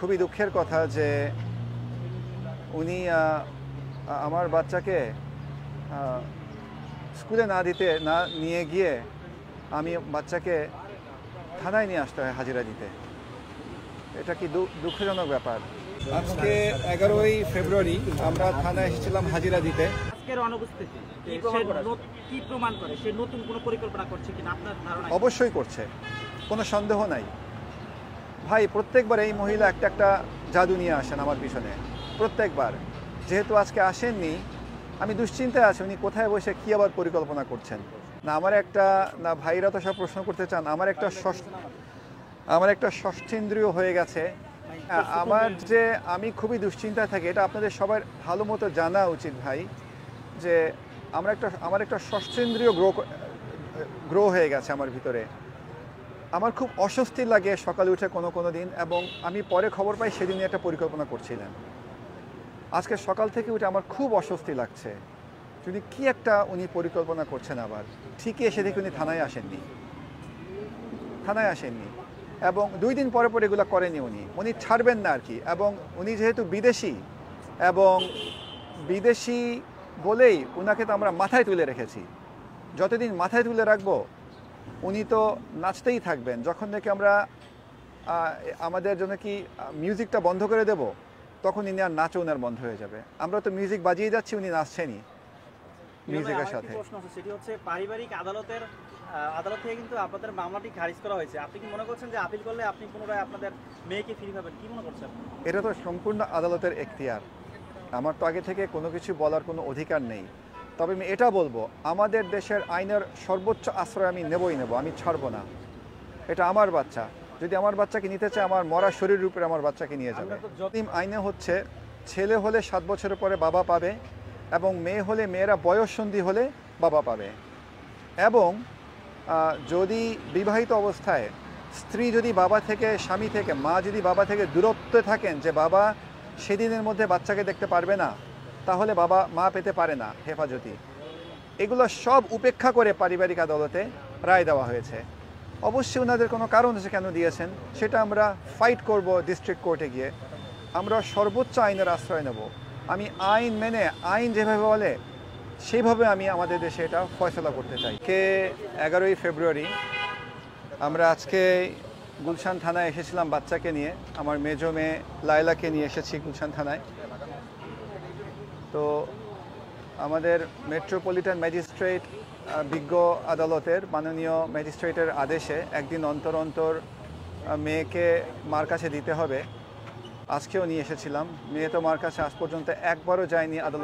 খুবই দুঃখের কথা যে উনি আমার বাচ্চাকে স্কুলে না দিতে না নিয়ে গিয়ে আমি বাচ্চাকে থানায় নিয়ে আসতে হয় হাজিরা দিতে এটা কি দুঃখজনক ব্যাপার আজকে এগারোই ফেব্রুয়ারি আমরা থানায় এসেছিলাম হাজিরা দিতে অবশ্যই করছে কোনো সন্দেহ নাই ভাই প্রত্যেকবার এই মহিলা একটা একটা জাদু নিয়ে আসেন আমার পিছনে প্রত্যেকবার যেহেতু আজকে আসেননি আমি দুশ্চিন্তায় আছি উনি কোথায় বসে কী আবার পরিকল্পনা করছেন না আমার একটা না ভাইরা তো সব প্রশ্ন করতে চান আমার একটা আমার একটা ষষ্ঠেন্দ্রীয় হয়ে গেছে আমার যে আমি খুবই দুশ্চিন্তায় থাকি এটা আপনাদের সবার ভালো মতো জানা উচিত ভাই যে আমার একটা আমার একটা ষষ্ঠেন্দ্রীয় গ্রো গ্রো হয়ে গেছে আমার ভিতরে আমার খুব অস্বস্তি লাগে সকালে উঠে কোনো কোনো দিন এবং আমি পরে খবর পাই সেদিনই একটা পরিকল্পনা করছিলেন আজকে সকাল থেকে উঠে আমার খুব অস্বস্তি লাগছে যদি কি একটা উনি পরিকল্পনা করছেন আবার ঠিকই এসে দেখে উনি থানায় আসেননি থানায় আসেননি এবং দুই দিন পরে পরে এগুলো করেনি উনি উনি ছাড়বেন না আর কি এবং উনি যেহেতু বিদেশি এবং বিদেশি বলেই ওনাকে তো আমরা মাথায় তুলে রেখেছি যতদিন মাথায় তুলে রাখবো উনি তো নাচতেই থাকবেন যখন নাকি আমরা আমাদের জন্য কি মিউজিকটা বন্ধ করে দেব তখন ইনি আর নাচও উনার বন্ধ হয়ে যাবে আমরা তো মিউজিক বাজিয়ে যাচ্ছি উনি নাচছেনই মিউজিকের সাথে প্রশ্ন আছে সেটি হচ্ছে পারিবারিক আদালতের আদালত থেকে কিন্তু আপনাদের মামলাটি খারিজ করা হয়েছে আপনি কি মনে করছেন যে আপিল করলে আপনি পুনরায় আপনাদের মেয়েকে ফিরে পাবেন কি মনে করছেন এটা তো সম্পূর্ণ আদালতের এখতিয়ার আমার তো আগে থেকে কোনো কিছু বলার কোনো অধিকার নেই তবে আমি এটা বলবো আমাদের দেশের আইনের সর্বোচ্চ আশ্রয় আমি নেবই নেব আমি ছাড়বো না এটা আমার বাচ্চা যদি আমার বাচ্চাকে নিতে চায় আমার মরা শরীর উপরে আমার বাচ্চাকে নিয়ে যাবে যতিম আইনে হচ্ছে ছেলে হলে সাত বছরের পরে বাবা পাবে এবং মেয়ে হলে মেয়েরা সন্ধি হলে বাবা পাবে এবং যদি বিবাহিত অবস্থায় স্ত্রী যদি বাবা থেকে স্বামী থেকে মা যদি বাবা থেকে দূরত্বে থাকেন যে বাবা সেদিনের মধ্যে বাচ্চাকে দেখতে পারবে না তাহলে বাবা মা পেতে পারে না হেফাজতি এগুলো সব উপেক্ষা করে পারিবারিক আদালতে রায় দেওয়া হয়েছে অবশ্যই ওনাদের কোনো কারণ এসে কেন দিয়েছেন সেটা আমরা ফাইট করব ডিস্ট্রিক্ট কোর্টে গিয়ে আমরা সর্বোচ্চ আইনের আশ্রয় নেব আমি আইন মেনে আইন যেভাবে বলে সেইভাবে আমি আমাদের দেশে এটা ফয়সলা করতে চাই কে এগারোই ফেব্রুয়ারি আমরা আজকে গুলশান থানায় এসেছিলাম বাচ্চাকে নিয়ে আমার মেজো মেয়ে লায়লাকে নিয়ে এসেছি গুলশান থানায় তো আমাদের মেট্রোপলিটন ম্যাজিস্ট্রেট বিজ্ঞ আদালতের মাননীয় ম্যাজিস্ট্রেটের আদেশে একদিন অন্তর অন্তর মেয়েকে মার কাছে দিতে হবে আজকেও নিয়ে এসেছিলাম মেয়ে তো মার কাছে আজ পর্যন্ত একবারও যায়নি আদালত